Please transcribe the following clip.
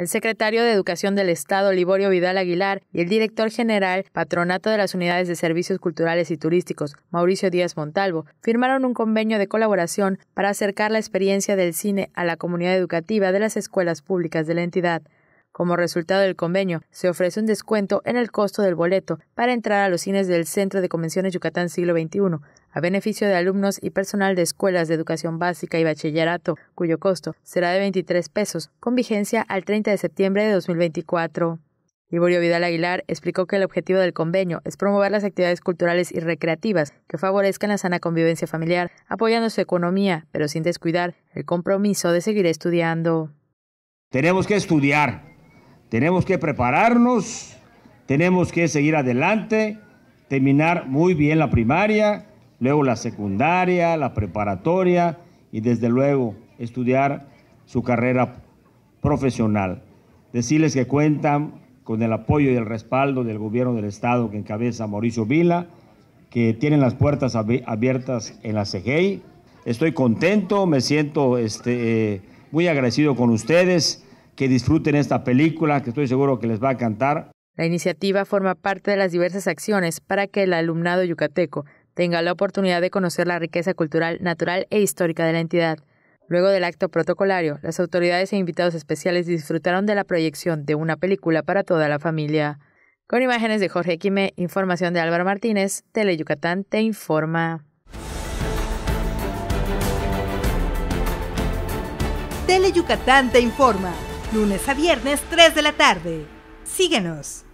El secretario de Educación del Estado, Liborio Vidal Aguilar, y el director general, Patronato de las Unidades de Servicios Culturales y Turísticos, Mauricio Díaz Montalvo, firmaron un convenio de colaboración para acercar la experiencia del cine a la comunidad educativa de las escuelas públicas de la entidad. Como resultado del convenio, se ofrece un descuento en el costo del boleto para entrar a los cines del Centro de Convenciones Yucatán Siglo XXI, a beneficio de alumnos y personal de escuelas de educación básica y bachillerato, cuyo costo será de 23 pesos, con vigencia al 30 de septiembre de 2024. Ivorio Vidal Aguilar explicó que el objetivo del convenio es promover las actividades culturales y recreativas que favorezcan la sana convivencia familiar, apoyando su economía, pero sin descuidar el compromiso de seguir estudiando. Tenemos que estudiar, tenemos que prepararnos, tenemos que seguir adelante, terminar muy bien la primaria, luego la secundaria, la preparatoria y desde luego estudiar su carrera profesional. Decirles que cuentan con el apoyo y el respaldo del gobierno del Estado que encabeza Mauricio Vila, que tienen las puertas abiertas en la CGI. Estoy contento, me siento este, eh, muy agradecido con ustedes que disfruten esta película, que estoy seguro que les va a encantar. La iniciativa forma parte de las diversas acciones para que el alumnado yucateco tenga la oportunidad de conocer la riqueza cultural, natural e histórica de la entidad. Luego del acto protocolario, las autoridades e invitados especiales disfrutaron de la proyección de una película para toda la familia. Con imágenes de Jorge Quime, información de Álvaro Martínez, TeleYucatán te informa. TeleYucatán te informa lunes a viernes 3 de la tarde. Síguenos.